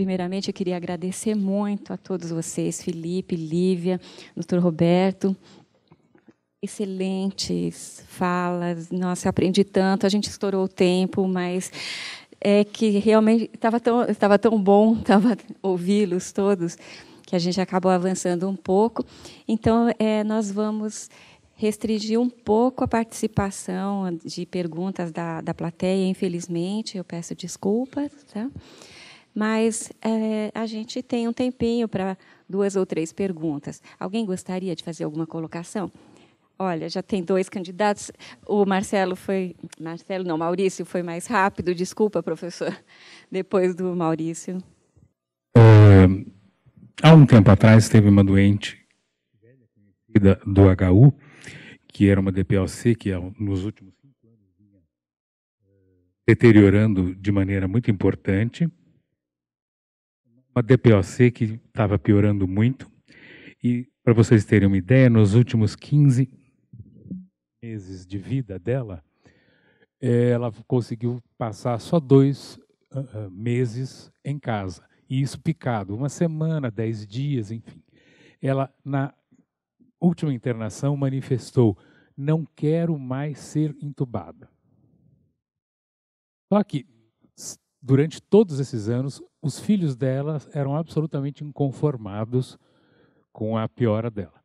Primeiramente, eu queria agradecer muito a todos vocês, Felipe, Lívia, Dr. Roberto. Excelentes falas, nossa, aprendi tanto, a gente estourou o tempo, mas é que realmente estava tão, estava tão bom estava ouvi-los todos, que a gente acabou avançando um pouco. Então, é, nós vamos restringir um pouco a participação de perguntas da, da plateia, infelizmente, eu peço desculpas. Tá? mas é, a gente tem um tempinho para duas ou três perguntas. Alguém gostaria de fazer alguma colocação? Olha, já tem dois candidatos. O Marcelo foi. Marcelo, não, Maurício foi mais rápido. Desculpa, professor. Depois do Maurício. É, há um tempo atrás teve uma doente do HU, que era uma DPLC, que é nos últimos cinco anos vinha é, deteriorando de maneira muito importante uma DPOC que estava piorando muito. E, para vocês terem uma ideia, nos últimos 15 meses de vida dela, ela conseguiu passar só dois uh, meses em casa. E isso picado, uma semana, dez dias, enfim. Ela, na última internação, manifestou: não quero mais ser entubada. Só que, durante todos esses anos, os filhos dela eram absolutamente inconformados com a piora dela.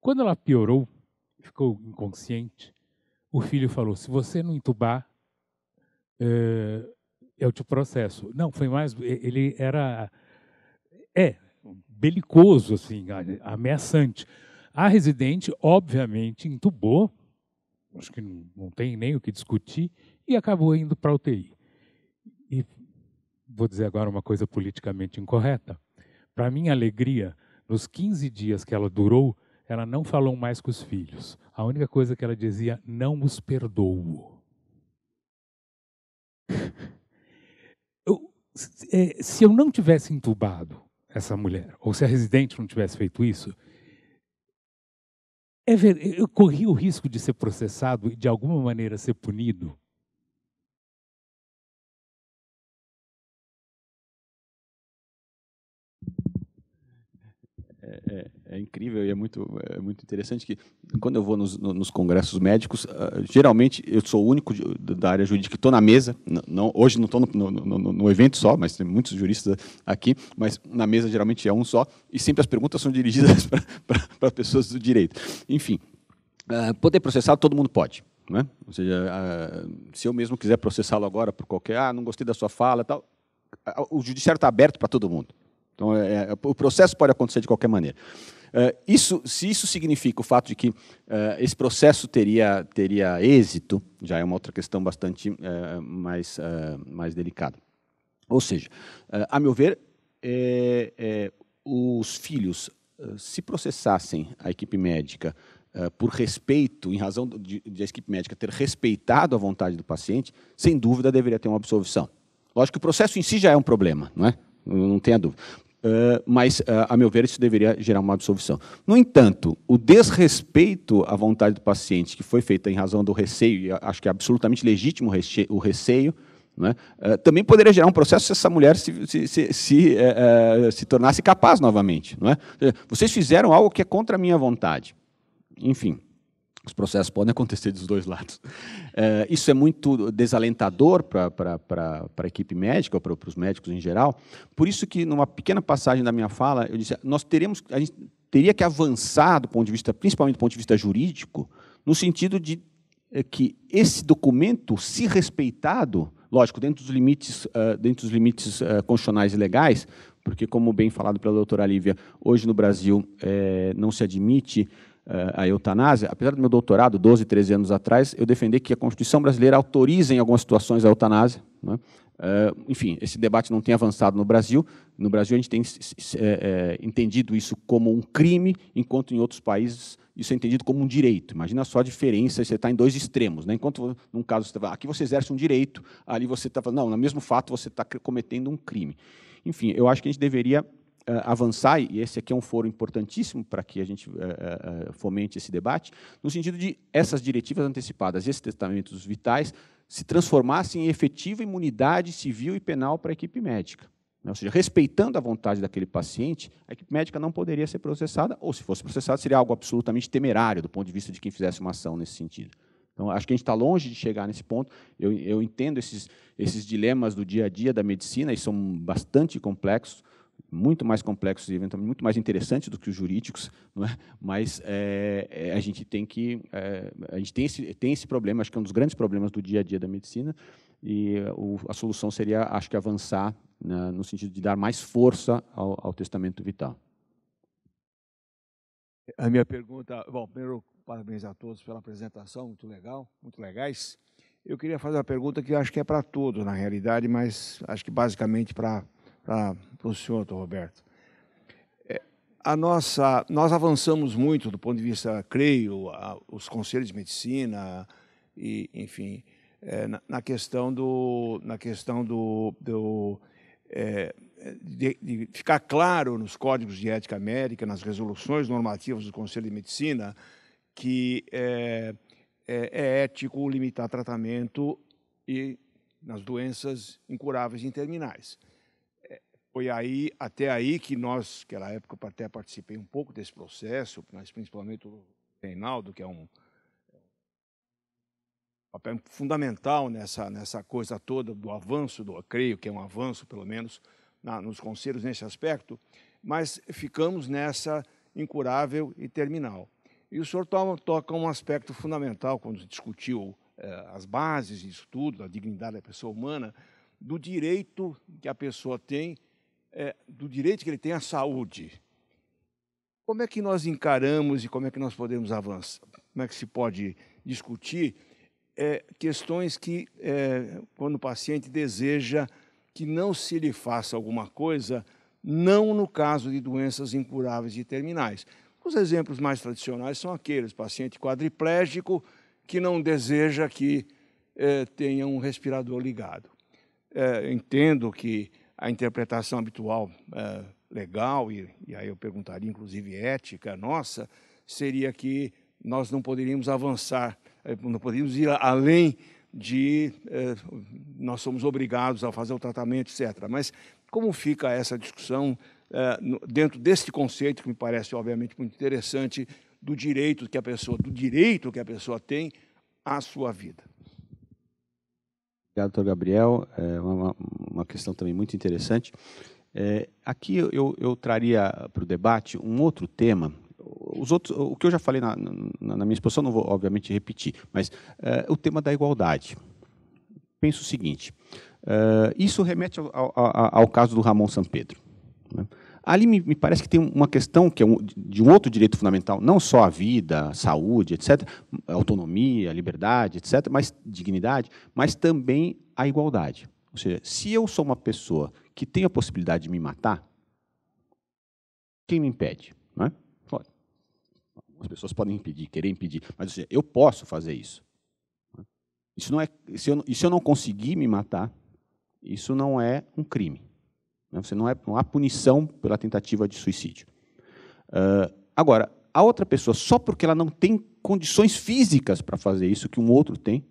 Quando ela piorou, ficou inconsciente, o filho falou: se você não entubar, é, eu te processo. Não, foi mais. Ele era. É, belicoso, assim, ameaçante. A residente, obviamente, entubou, acho que não, não tem nem o que discutir, e acabou indo para a UTI. E vou dizer agora uma coisa politicamente incorreta. Para minha alegria, nos 15 dias que ela durou, ela não falou mais com os filhos. A única coisa que ela dizia, não os perdoo. É, se eu não tivesse entubado essa mulher, ou se a residente não tivesse feito isso, é eu corri o risco de ser processado e de alguma maneira ser punido É, é, é, incrível e é muito, é muito interessante que quando eu vou nos, nos congressos médicos, uh, geralmente eu sou o único de, da área jurídica que estou na mesa. Não, não hoje não estou no, no, no, no, evento só, mas tem muitos juristas aqui, mas na mesa geralmente é um só e sempre as perguntas são dirigidas para pessoas do direito. Enfim, uh, poder processar todo mundo pode. Né? Ou seja, uh, se eu mesmo quiser processá-lo agora por qualquer, ah, não gostei da sua fala, tal, o judiciário está aberto para todo mundo. Então, é, é, o processo pode acontecer de qualquer maneira. Uh, isso, se isso significa o fato de que uh, esse processo teria, teria êxito, já é uma outra questão bastante uh, mais, mais delicada. Ou seja, a meu ver, é, é, os filhos, se processassem a equipe médica por respeito, em razão de, de a equipe médica ter respeitado a vontade do paciente, sem dúvida deveria ter uma absolvição. Lógico que o processo em si já é um problema, não é? não tenha dúvida. Ah, mas, ah, a meu ver, isso deveria gerar uma absolvição. No entanto, o desrespeito à vontade do paciente, que foi feito em razão do receio, e acho que é absolutamente legítimo o receio, né? Ah, também poderia gerar um processo se essa mulher se, se, se, se, eh, eh, se tornasse capaz novamente. é? Vocês fizeram algo que é contra a minha vontade. Enfim os processos podem acontecer dos dois lados. É, isso é muito desalentador para a equipe médica, ou para os médicos em geral. Por isso que, numa pequena passagem da minha fala, eu disse, nós teremos, a gente teria que avançar do ponto de vista, principalmente do ponto de vista jurídico, no sentido de é, que esse documento, se respeitado, lógico, dentro dos limites, uh, dentro dos limites uh, constitucionais e legais, porque, como bem falado pela doutora Lívia, hoje no Brasil é, não se admite eh, a eutanásia, apesar do meu doutorado, 12, 13 anos atrás, eu defendi que a Constituição brasileira autorize em algumas situações a eutanásia. Né? Eh, enfim, esse debate não tem avançado no Brasil. No Brasil, a gente tem eh, entendido isso como um crime, enquanto em outros países isso é entendido como um direito. Imagina só a diferença, você está em dois extremos. Né? Enquanto, num caso, você ah, aqui você exerce um direito, ali você está falando, não, no mesmo fato você está cometendo um crime. Enfim, eu acho que a gente deveria eh, avançar, e esse aqui é um foro importantíssimo para que a gente eh, eh, fomente esse debate, no sentido de essas diretivas antecipadas, e esses testamentos vitais, se transformassem em efetiva imunidade civil e penal para a equipe médica. Né? Ou seja, respeitando a vontade daquele paciente, a equipe médica não poderia ser processada, ou se fosse processada, seria algo absolutamente temerário do ponto de vista de quem fizesse uma ação nesse sentido. Então, acho que a gente está longe de chegar nesse ponto. Eu, eu entendo esses, esses dilemas do dia a dia da medicina, e são bastante complexos, muito mais complexos e eventualmente muito mais interessantes do que os jurídicos, é? mas é, é, a gente tem que é, a gente tem esse, tem esse problema, acho que é um dos grandes problemas do dia a dia da medicina e é, o, a solução seria, acho que avançar né, no sentido de dar mais força ao, ao, testamento vital. A minha pergunta, bom, primeiro parabéns a todos pela apresentação, muito legal, muito legais. Eu queria fazer uma pergunta que acho que é para todos na realidade, mas acho que basicamente para para o senhor, doutor Roberto. É, a nossa, nós avançamos muito do ponto de vista, creio, a, os conselhos de medicina, e, enfim, é, na, na, questão do, na questão do, do é, de, de, ficar claro nos códigos de ética médica, nas resoluções normativas do Conselho de Medicina, que é, é, é ético limitar tratamento e nas doenças incuráveis e interminais. Foi aí, até aí que nós, naquela época até participei um pouco desse processo, mas principalmente o Reinaldo, que é um, papel fundamental nessa, nessa coisa toda do avanço do creio que é um avanço, pelo menos, na, nos conselhos nesse aspecto, mas ficamos nessa incurável e terminal. E o senhor toma, toca um aspecto fundamental quando discutiu eh, as bases disso tudo, da dignidade da pessoa humana, do direito que a pessoa tem é, do direito que ele tem à saúde. Como é que nós encaramos e como é que nós podemos avançar? Como é que se pode discutir é, questões que, é, quando o paciente deseja que não se lhe faça alguma coisa, não no caso de doenças incuráveis e terminais. Os exemplos mais tradicionais são aqueles: paciente quadriplégico que não deseja que é, tenha um respirador ligado. É, entendo que a interpretação habitual é, legal, e, e aí eu perguntaria, inclusive ética nossa, seria que nós não poderíamos avançar, é, não poderíamos ir além de é, nós somos obrigados a fazer o tratamento, etc. Mas como fica essa discussão é, dentro deste conceito que me parece obviamente muito interessante do direito que a pessoa, do direito que a pessoa tem à sua vida? Obrigado, doutor Gabriel. É uma, questão também muito interessante. É, aqui eu, eu traria para o debate um outro tema. Os outros, o que eu já falei na, na, na minha exposição, não vou, obviamente, repetir, mas é, o tema da igualdade. Penso o seguinte: é, isso remete ao, ao, ao, caso do Ramon San Pedro. Né? Ali me, me, parece que tem uma questão que é um, de um outro direito fundamental, não só a vida, a saúde, etc., autonomia, liberdade, etc., mas dignidade, mas também a igualdade. Ou seja, se eu sou uma pessoa que tem a possibilidade de me matar, quem me impede? Não é? As pessoas podem impedir, querer impedir, mas seja, eu posso fazer isso. É? Isso não é, se eu, se eu não conseguir me matar, isso não é um crime. Né? Você não, é, não há punição pela tentativa de suicídio. Uh, agora, a outra pessoa, só porque ela não tem condições físicas para fazer isso que um outro tem,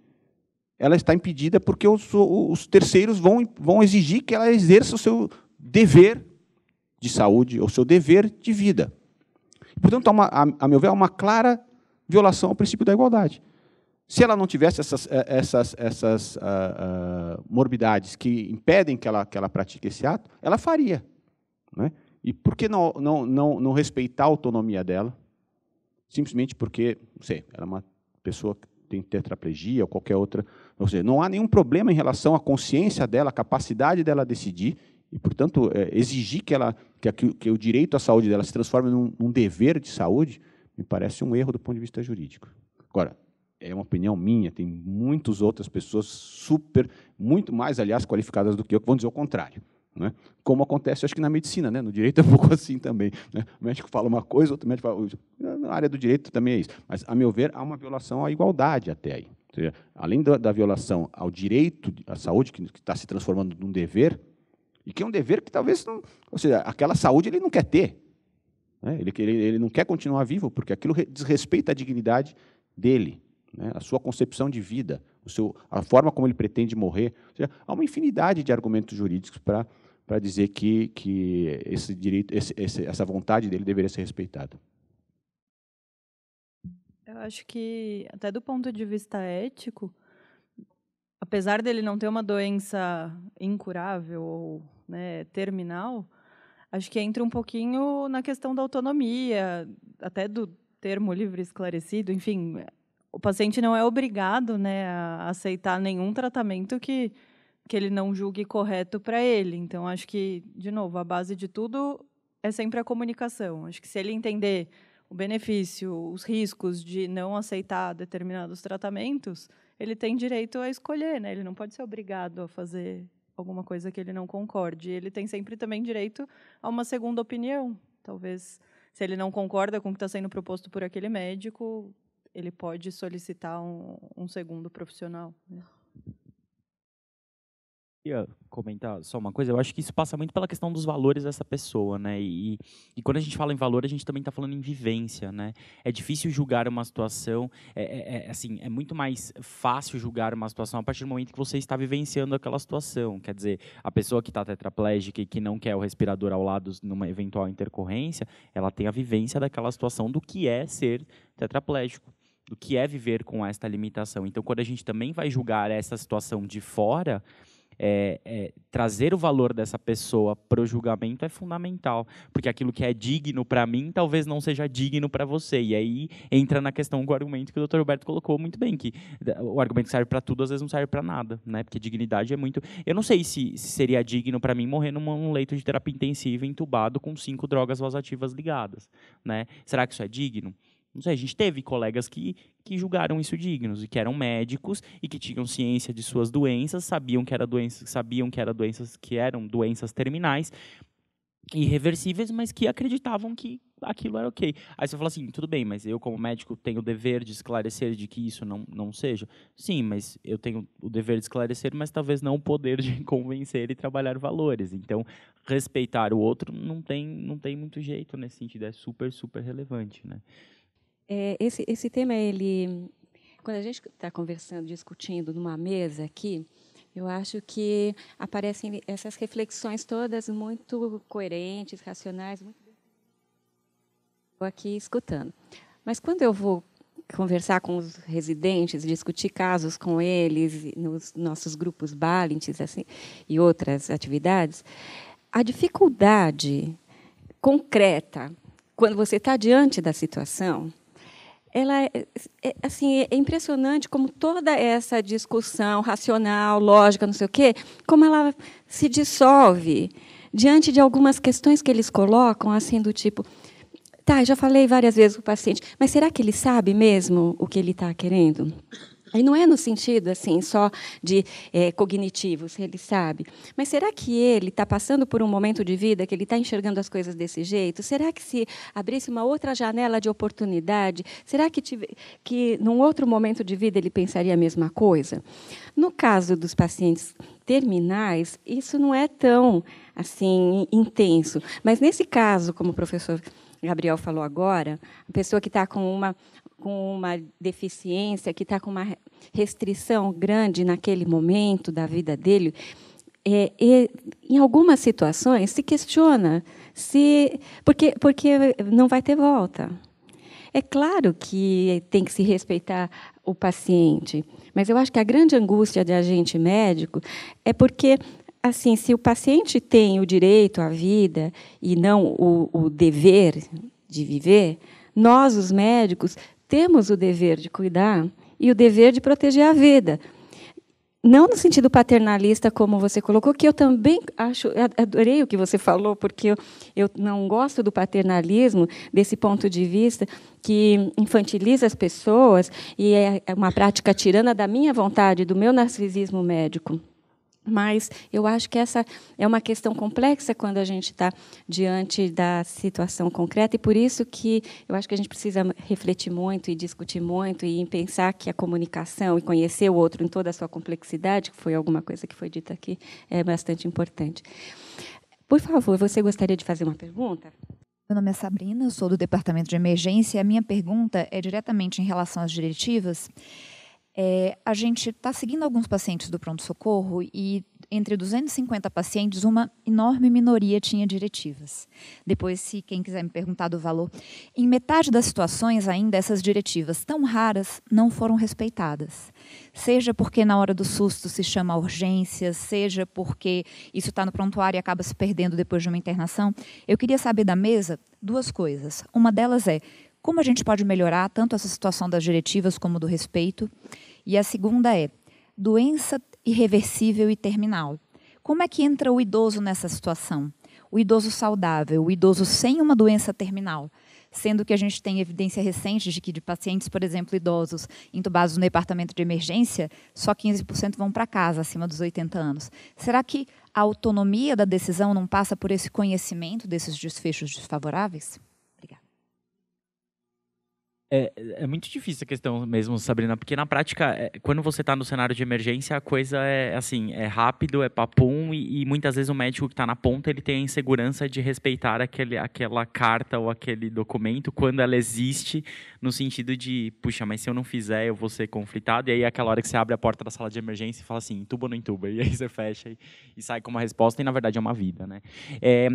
ela está impedida porque os, os terceiros vão, vão exigir que ela exerça o seu dever de saúde, o seu dever de vida. Portanto, há uma, a, a meu ver, há uma clara violação ao princípio da igualdade. Se ela não tivesse essas, eh, essas, essas uh, uh, morbidades que impedem que ela, que ela pratique esse ato, ela faria. Né? E por que não, não, não, não respeitar a autonomia dela? Simplesmente porque, não sei, ela é uma pessoa tem tetraplegia ou qualquer outra. Ou seja, não há nenhum problema em relação à consciência dela, à capacidade dela decidir, e, portanto, é, exigir que, ela, que, que, o direito à saúde dela se transforme num, num dever de saúde, me parece um erro do ponto de vista jurídico. Agora, é uma opinião minha, tem muitas outras pessoas super, muito mais, aliás, qualificadas do que eu, que vão dizer o contrário. Né? Como acontece, acho que na medicina, né? no direito é um pouco assim também. Né? O médico fala uma coisa, outro médico fala. Na área do direito também é isso. Mas, a meu ver, há uma violação à igualdade até aí. Seja, além da, da, violação ao direito à saúde, que está se transformando num dever, e que é um dever que talvez não. Ou seja, aquela saúde ele não quer ter. Né? Ele, ele, ele não quer continuar vivo, porque aquilo desrespeita a dignidade dele, né? a sua concepção de vida, o seu, a forma como ele pretende morrer. Ou seja, há uma infinidade de argumentos jurídicos para para dizer que, que esse direito, esse, esse, essa vontade dele deveria ser respeitada. Eu acho que, até do ponto de vista ético, apesar dele não ter uma doença incurável ou né, terminal, acho que entra um pouquinho na questão da autonomia, até do termo livre esclarecido, enfim, o paciente não é obrigado né, a aceitar nenhum tratamento que que ele não julgue correto para ele. Então, acho que, de novo, a base de tudo é sempre a comunicação. Acho que se ele entender o benefício, os riscos de não aceitar determinados tratamentos, ele tem direito a escolher, né? Ele não pode ser obrigado a fazer alguma coisa que ele não concorde. Ele tem sempre também direito a uma segunda opinião. Talvez, se ele não concorda com o que está sendo proposto por aquele médico, ele pode solicitar um, um segundo profissional. Né? queria comentar só uma coisa. Eu acho que isso passa muito pela questão dos valores dessa pessoa, né? E, e quando a gente fala em valor, a gente também está falando em vivência, né? É difícil julgar uma situação, é, é, é, assim, é muito mais fácil julgar uma situação a partir do momento que você está vivenciando aquela situação. Quer dizer, a pessoa que está tetraplégica e que não quer o respirador ao lado numa eventual intercorrência, ela tem a vivência daquela situação do que é ser tetraplégico do que é viver com esta limitação. Então, quando a gente também vai julgar essa situação de fora, é, é, trazer o valor dessa pessoa para o julgamento é fundamental, porque aquilo que é digno para mim talvez não seja digno para você. E aí entra na questão o argumento que o Dr. Roberto colocou muito bem, que o argumento serve para tudo às vezes não serve para nada, né? Porque dignidade é muito. Eu não sei se, se seria digno para mim morrer num leito de terapia intensiva entubado com cinco drogas vasativas ligadas, né? Será que isso é digno? Não sei, a gente teve colegas que, que julgaram isso dignos e que eram médicos e que tinham ciência de suas doenças, sabiam que era doenças, sabiam que era doenças que eram doenças terminais, irreversíveis, mas que acreditavam que aquilo era ok. Aí você fala assim, tudo bem, mas eu como médico tenho o dever de esclarecer de que isso não, não seja. Sim, mas eu tenho o dever de esclarecer, mas talvez não o poder de convencer e trabalhar valores. Então, respeitar o outro não tem, não tem muito jeito nesse sentido, é super, super relevante, né? É, esse, esse tema, ele, quando a gente está conversando, discutindo numa mesa aqui, eu acho que aparecem essas reflexões todas muito coerentes, racionais, Estou aqui escutando. Mas quando eu vou conversar com os residentes, discutir casos com eles nos nossos grupos Balintes assim, e outras atividades, a dificuldade concreta quando você está diante da situação ela é, é, assim, é impressionante como toda essa discussão racional, lógica, não sei o quê, como ela se dissolve diante de algumas questões que eles colocam, assim, do tipo. Tá, já falei várias vezes com o paciente, mas será que ele sabe mesmo o que ele está querendo? E não é no sentido assim só de é, cognitivos, ele sabe. Mas será que ele está passando por um momento de vida que ele está enxergando as coisas desse jeito? Será que se abrisse uma outra janela de oportunidade, será que, tive, que num outro momento de vida ele pensaria a mesma coisa? No caso dos pacientes terminais, isso não é tão assim intenso. Mas nesse caso, como o professor Gabriel falou agora, a pessoa que está com uma com uma deficiência, que está com uma, restrição grande naquele momento da vida dele, é, é, em algumas situações se questiona se porque porque não vai ter volta. É claro que tem que se respeitar o paciente, mas eu acho que a grande angústia de agente médico é porque assim, se o paciente tem o direito à vida e não o, o dever de viver, nós os médicos temos o dever de cuidar e o dever de proteger a vida. Não no sentido paternalista, como você colocou, que eu também acho, adorei o que você falou, porque eu, eu não gosto do paternalismo, desse ponto de vista que infantiliza as pessoas e é, é uma prática tirana da minha vontade, do meu narcisismo médico. Mas eu acho que essa é uma questão complexa quando a gente está diante da situação concreta, e por isso que eu acho que a gente precisa refletir muito e discutir muito e pensar que a comunicação e conhecer o outro em toda a sua complexidade, que foi alguma coisa que foi dita aqui, é bastante importante. Por favor, você gostaria de fazer uma pergunta? Meu nome é Sabrina, eu sou do Departamento de Emergência e a minha pergunta é diretamente em relação às diretivas. É, a gente está seguindo alguns pacientes do pronto-socorro e entre 250 pacientes, uma enorme minoria tinha diretivas. Depois, se quem quiser me perguntar do valor, em metade das situações ainda essas diretivas tão raras não foram respeitadas. Seja porque na hora do susto se chama urgência, seja porque isso está no prontuário e acaba se perdendo depois de uma internação. Eu queria saber da mesa duas coisas. Uma delas é como a gente pode melhorar tanto essa situação das diretivas como do respeito. E a segunda é doença irreversível e terminal. Como é que entra o idoso nessa situação? O idoso saudável, o idoso sem uma doença terminal, sendo que a gente tem evidência recente de que de pacientes, por exemplo, idosos entubados no departamento de emergência, só 15% vão para casa acima dos 80 anos. Será que a autonomia da decisão não passa por esse conhecimento desses desfechos desfavoráveis? É, é, é, muito difícil a questão mesmo, Sabrina, porque na prática, é, quando você está no cenário de emergência, a coisa é assim, é rápido, é papum, e, e muitas vezes o médico que está na ponta, ele tem a insegurança de respeitar aquele, aquela carta ou aquele documento quando ela existe, no sentido de, puxa, mas se eu não fizer, eu vou ser conflitado, e aí é aquela hora que você abre a porta da sala de emergência e fala assim, entuba ou não entuba, e aí você fecha e, e sai com uma resposta, e na verdade é uma vida, né? É,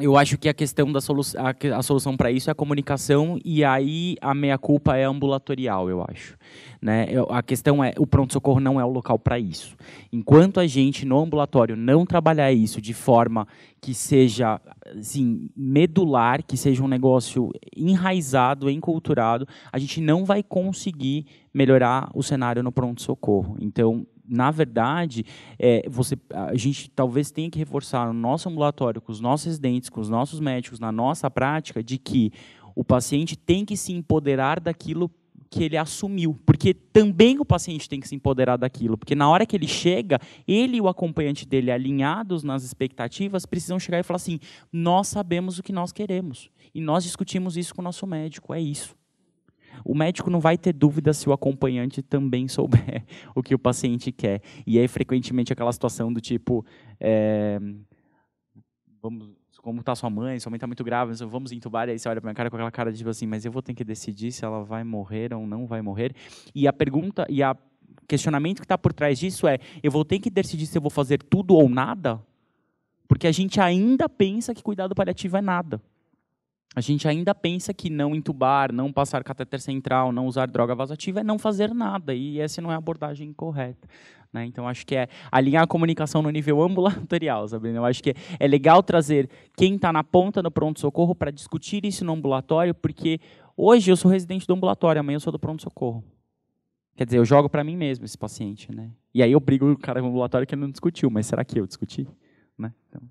eu acho que a questão da solu a, a solução para isso é a comunicação e aí a meia culpa é ambulatorial, eu acho. Né? Eu, a questão é o pronto socorro não é o local para isso. Enquanto a gente no ambulatório não trabalhar isso de forma que seja assim, medular, que seja um negócio enraizado, enculturado, a gente não vai conseguir melhorar o cenário no pronto socorro. Então na verdade, é, você, a gente talvez tenha que reforçar no nosso ambulatório, com os nossos residentes, com os nossos médicos, na nossa prática, de que o paciente tem que se empoderar daquilo que ele assumiu, porque também o paciente tem que se empoderar daquilo, porque na hora que ele chega, ele e o acompanhante dele alinhados nas expectativas precisam chegar e falar assim: nós sabemos o que nós queremos e nós discutimos isso com o nosso médico, é isso o médico não vai ter dúvida se o acompanhante também souber o que o paciente quer. E aí, frequentemente, aquela situação do tipo: é, vamos, como está sua mãe? Sua mãe está muito grave, vamos entubar. E aí você olha para minha cara com aquela cara de tipo assim: mas eu vou ter que decidir se ela vai morrer ou não vai morrer. E a pergunta, e a questionamento que está por trás disso é: eu vou ter que decidir se eu vou fazer tudo ou nada? Porque a gente ainda pensa que cuidado paliativo é nada a gente ainda pensa que não entubar, não passar catéter central, não usar droga vasativa, é não fazer nada, e essa não é a abordagem correta. Né? Então, acho que é alinhar a comunicação no nível ambulatorial, Sabrina. Eu acho que é legal trazer quem está na ponta do pronto-socorro para discutir isso no ambulatório, porque hoje eu sou residente do ambulatório, amanhã eu sou do pronto-socorro. Quer dizer, eu jogo para mim mesmo esse paciente. Né? E aí eu brigo com o cara do ambulatório que ele não discutiu, mas será que eu discuti? Né? Então...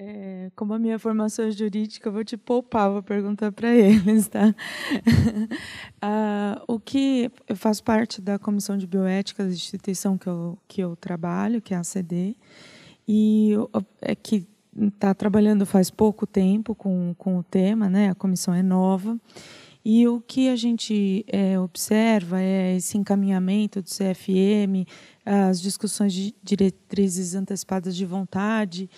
É, como a minha formação é jurídica, eu vou te poupar, vou perguntar para eles, tá? Ah, o que eu faço parte da comissão de bioética da instituição que eu que eu trabalho, que é a ACD, e eu, é que está trabalhando faz pouco tempo com com o tema, né? A comissão é nova. E o que a gente é, observa é esse encaminhamento do CFM, as discussões de diretrizes antecipadas de vontade,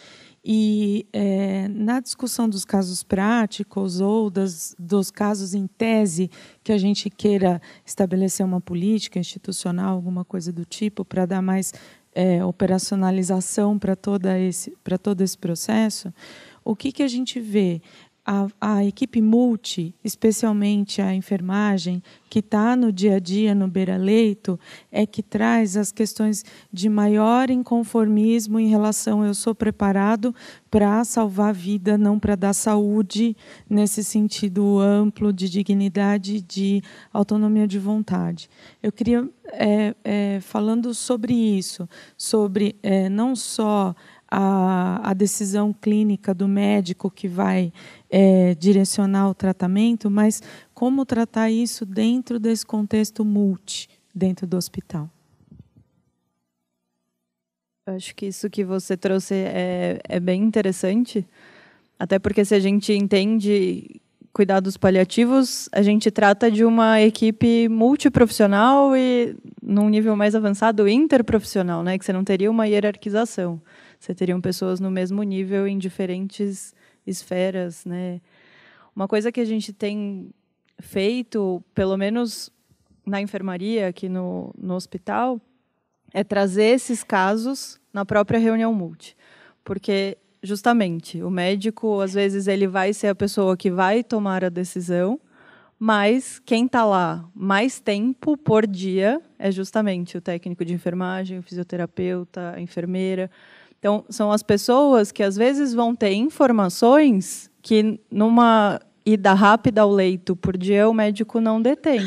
e é, na discussão dos casos práticos ou das, dos casos em tese que a gente queira estabelecer uma política institucional, alguma coisa do tipo, para dar mais é, operacionalização para todo esse processo, o que, que a gente vê? a, a equipe multi, especialmente a enfermagem, que está no dia a dia, no beira-leito, é que traz as questões de maior inconformismo em relação eu sou preparado para salvar a vida, não para dar saúde, nesse sentido amplo de dignidade, de autonomia de vontade. Eu queria, é, é, falando sobre isso, sobre é, não só a, a decisão clínica do médico que vai é, direcionar o tratamento, mas como tratar isso dentro desse contexto multi, dentro do hospital. Eu acho que isso que você trouxe é, é bem interessante, até porque se a gente entende cuidados paliativos, a gente trata de uma equipe multiprofissional e num nível mais avançado interprofissional, né, que você não teria uma hierarquização. Você teriam pessoas no mesmo nível em diferentes esferas, né? Uma coisa que a gente tem feito, pelo menos na enfermaria, aqui no, no hospital, é trazer esses casos na própria reunião multi. Porque, justamente, o médico, às vezes, ele vai ser a pessoa que vai tomar a decisão, mas quem está lá mais tempo por dia é justamente o técnico de enfermagem, o fisioterapeuta, a enfermeira. Então, são as pessoas que às vezes vão ter informações que numa ida rápida ao leito por dia o médico não detém.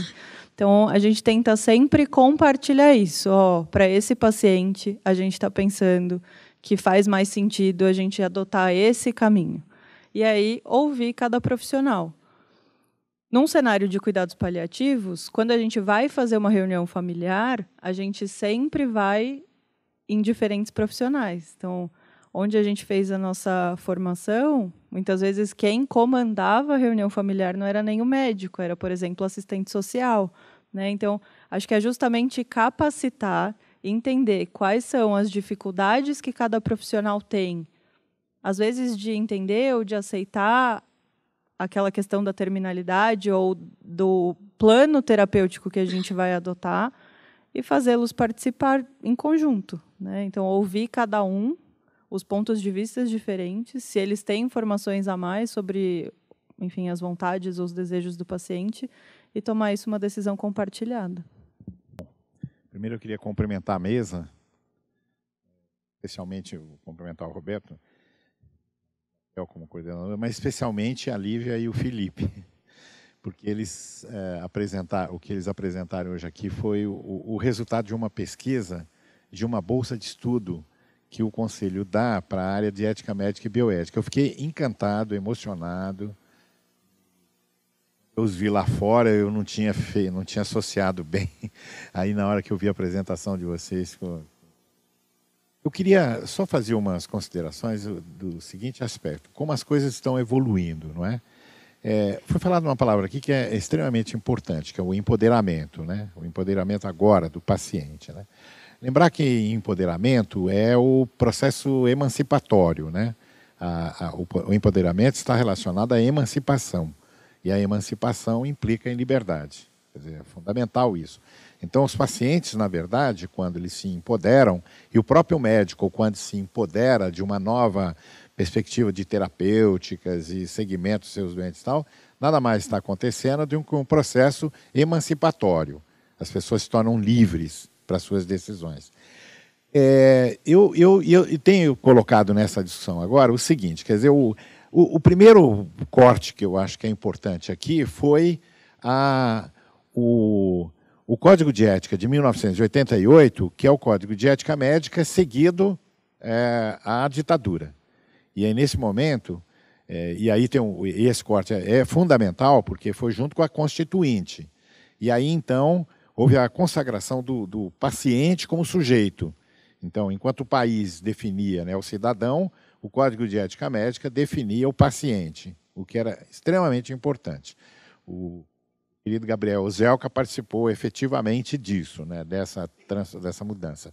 Então, a gente tenta sempre compartilhar isso. Oh, Para esse paciente, a gente está pensando que faz mais sentido a gente adotar esse caminho. E aí, ouvir cada profissional. Num cenário de cuidados paliativos, quando a gente vai fazer uma reunião familiar, a gente sempre vai em diferentes profissionais. Então, onde a gente fez a nossa formação, muitas vezes quem comandava a reunião familiar não era nem o médico, era, por exemplo, assistente social. Né? Então, acho que é justamente capacitar, entender quais são as dificuldades que cada profissional tem, às vezes de entender ou de aceitar aquela questão da terminalidade ou do plano terapêutico que a gente vai adotar e fazê-los participar em conjunto. Né? Então, ouvir cada um, os pontos de vista diferentes, se eles têm informações a mais sobre, enfim, as vontades ou os desejos do paciente, e tomar isso uma decisão compartilhada. Primeiro, eu queria cumprimentar a mesa, especialmente cumprimentar o Roberto, eu como coordenador, mas especialmente a Lívia e o Felipe porque eles é, apresentar o que eles apresentaram hoje aqui foi o, o, resultado de uma pesquisa de uma bolsa de estudo que o conselho dá para a área de ética médica e bioética. Eu fiquei encantado, emocionado. Eu os vi lá fora, eu não tinha fe... não tinha associado bem. Aí na hora que eu vi a apresentação de vocês, ficou... eu queria só fazer umas considerações do seguinte aspecto: como as coisas estão evoluindo, não é? É, foi falado uma palavra aqui que é extremamente importante, que é o empoderamento, né? O empoderamento agora do paciente, né? Lembrar que empoderamento é o processo emancipatório, né? A, a, o, o empoderamento está relacionado à emancipação e a emancipação implica em liberdade. Quer dizer, é fundamental isso. Então, os pacientes, na verdade, quando eles se empoderam, e o próprio médico, quando se empodera de uma nova perspectiva de terapêuticas e segmentos seus doentes e tal, nada mais está acontecendo do que um processo emancipatório. As pessoas se tornam livres para suas decisões. É, eu, eu, eu, tenho colocado nessa discussão agora o seguinte: quer dizer, o, o, o primeiro corte que eu acho que é importante aqui foi a, o, o, Código de Ética de 1988, que é o Código de Ética Médica, seguido é, à ditadura. E aí, nesse momento, é, e aí tem um, esse corte é, é, fundamental porque foi junto com a Constituinte. E aí então houve a consagração do, do paciente como sujeito. Então, enquanto o país definia né, o cidadão, o Código de Ética Médica definia o paciente, o que era extremamente importante. O querido Gabriel Zelka participou efetivamente disso, né, dessa, dessa mudança.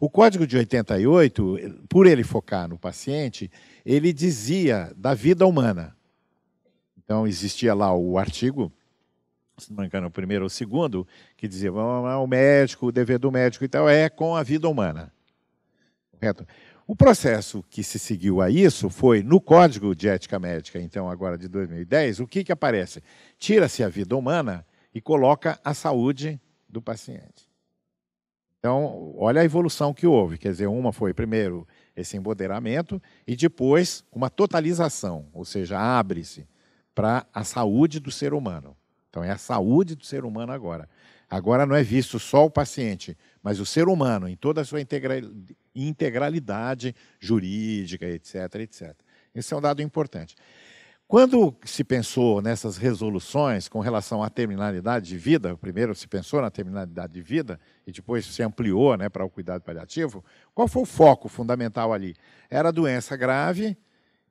O Código de 88, por ele focar no paciente, ele dizia da vida humana. Então, existia lá o artigo, se não me engano, o primeiro ou o segundo, que dizia o médico, o dever do médico e tal, é com a vida humana. Correto? O processo que se seguiu a isso foi no Código de Ética Médica, então agora de 2010, o que, que aparece? Tira-se a vida humana e coloca a saúde do paciente. Então, olha a evolução que houve. Quer dizer, uma foi primeiro esse empoderamento e depois uma totalização, ou seja, abre-se para a saúde do ser humano. Então, é a saúde do ser humano agora. Agora não é visto só o paciente, mas o ser humano em toda a sua integralidade jurídica, etc, etc. Esse é um dado importante. Quando se pensou nessas resoluções com relação à terminalidade de vida, primeiro se pensou na terminalidade de vida e depois se ampliou né, para o cuidado paliativo, qual foi o foco fundamental ali? Era doença grave,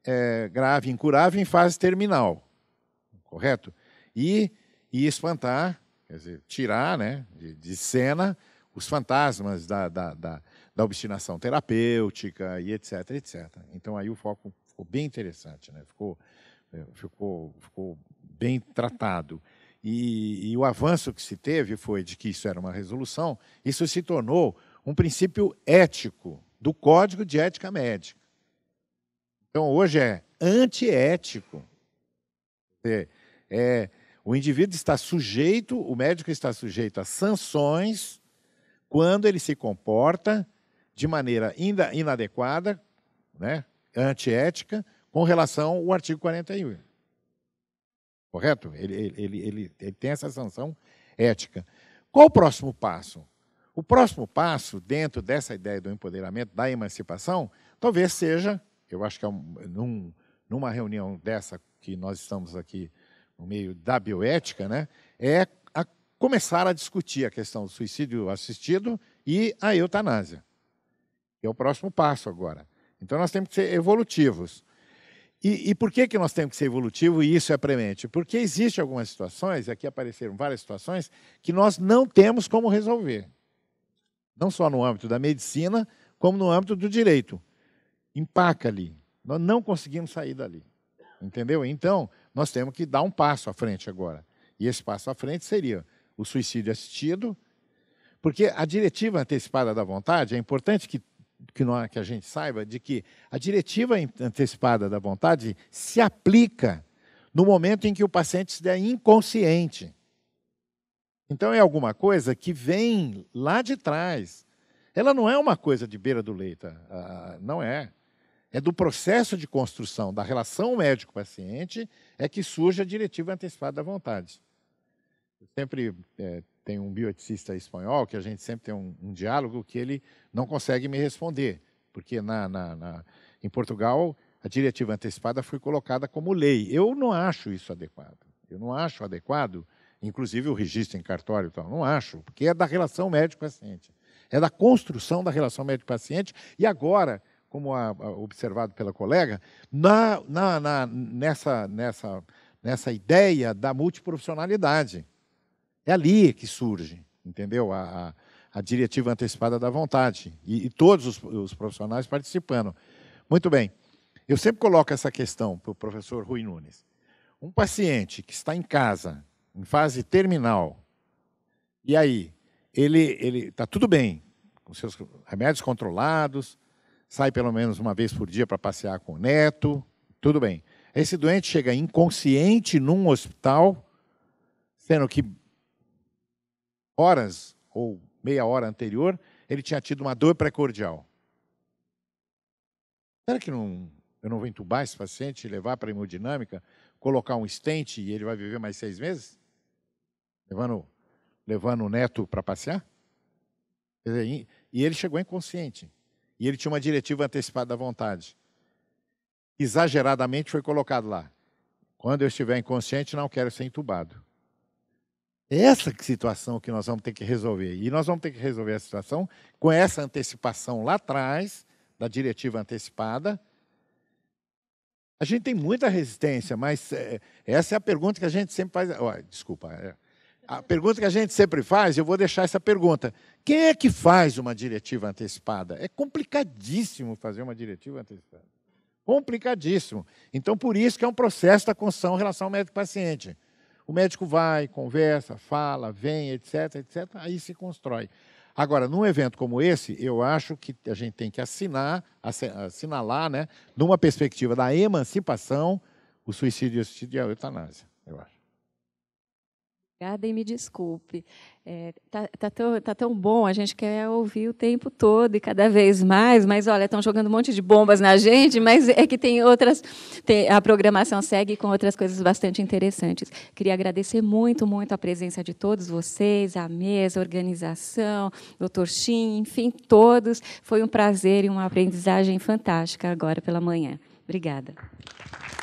é, grave, incurável em fase terminal, correto? E, e espantar, quer dizer, tirar né, de, de cena os fantasmas da, da, da, da obstinação terapêutica e etc, etc. Então aí o foco ficou bem interessante, né? ficou é, ficou, ficou bem tratado. E, e, o avanço que se teve foi de que isso era uma resolução, isso se tornou um princípio ético do Código de Ética Médica. Então, hoje é antiético. É, é, o indivíduo está sujeito, o médico está sujeito a sanções quando ele se comporta de maneira inadequada, né, antiética, com relação ao artigo 41. Correto? Ele, ele, ele, ele tem essa sanção ética. Qual o próximo passo? O próximo passo, dentro dessa ideia do empoderamento, da emancipação, talvez seja, eu acho que é um, num, numa reunião dessa que nós estamos aqui no meio da bioética, né, é a começar a discutir a questão do suicídio assistido e a eutanásia. É o próximo passo agora. Então nós temos que ser evolutivos. E, e, por que, que nós temos que ser evolutivos e isso é premente? Porque existem algumas situações, aqui apareceram várias situações, que nós não temos como resolver. Não só no âmbito da medicina, como no âmbito do direito. Empaca ali. Nós não conseguimos sair dali. Entendeu? Então, nós temos que dar um passo à frente agora. E esse passo à frente seria o suicídio assistido, porque a diretiva antecipada da vontade é importante que que, não, é que a gente saiba de que a diretiva antecipada da vontade se aplica no momento em que o paciente se der inconsciente. Então é alguma coisa que vem lá de trás. Ela não é uma coisa de beira do leito, não é. É do processo de construção da relação médico-paciente é que surge a diretiva antecipada da vontade. Eu sempre é, tem um bioeticista espanhol que a gente sempre tem um, um diálogo que ele não consegue me responder, porque na, na, na, em Portugal a diretiva antecipada foi colocada como lei. Eu não acho isso adequado. Eu não acho adequado, inclusive o registro em cartório e tal, não acho, porque é da relação médico-paciente. É da construção da relação médico-paciente e agora, como a, a, observado pela colega, na, na, nessa, nessa, nessa ideia da multiprofissionalidade é ali que surge, entendeu? A, a, a diretiva antecipada da vontade. E, e todos os, os, profissionais participando. Muito bem. Eu sempre coloco essa questão para o professor Rui Nunes. Um paciente que está em casa, em fase terminal, e aí, ele está tudo bem, com seus remédios controlados, sai pelo menos uma vez por dia para passear com o neto, tudo bem. Esse doente chega inconsciente num hospital, sendo que horas ou meia hora anterior, ele tinha tido uma dor precordial. Será que não, eu não vou entubar esse paciente, levar para a hemodinâmica, colocar um estente e ele vai viver mais seis meses? Levando, levando o neto para passear? e ele chegou inconsciente. E ele tinha uma diretiva antecipada da vontade. Exageradamente foi colocado lá. Quando eu estiver inconsciente, não quero ser entubado essa situação que nós vamos ter que resolver. E nós vamos ter que resolver a situação com essa antecipação lá atrás, da diretiva antecipada. A gente tem muita resistência, mas é, essa é a pergunta que a gente sempre faz. Oh, desculpa. É, a pergunta que a gente sempre faz, eu vou deixar essa pergunta. Quem é que faz uma diretiva antecipada? É complicadíssimo fazer uma diretiva antecipada. Complicadíssimo. Então, por isso que é um processo da construção em relação ao médico-paciente. O médico vai, conversa, fala, vem, etc, etc. Aí se constrói. Agora, num evento como esse, eu acho que a gente tem que assinar, assinalar, né, numa perspectiva da emancipação, o suicídio e a eutanásia, eu acho. Obrigada e me desculpe. É, tá, tá, tão, tá, tão, bom, a gente quer ouvir o tempo todo e cada vez mais, mas olha, estão jogando um monte de bombas na gente, mas é que tem outras. Tem, a programação segue com outras coisas bastante interessantes. Queria agradecer muito, muito a presença de todos vocês, a mesa, a organização, doutor Chin, enfim, todos. Foi um prazer e uma aprendizagem fantástica agora pela manhã. Obrigada.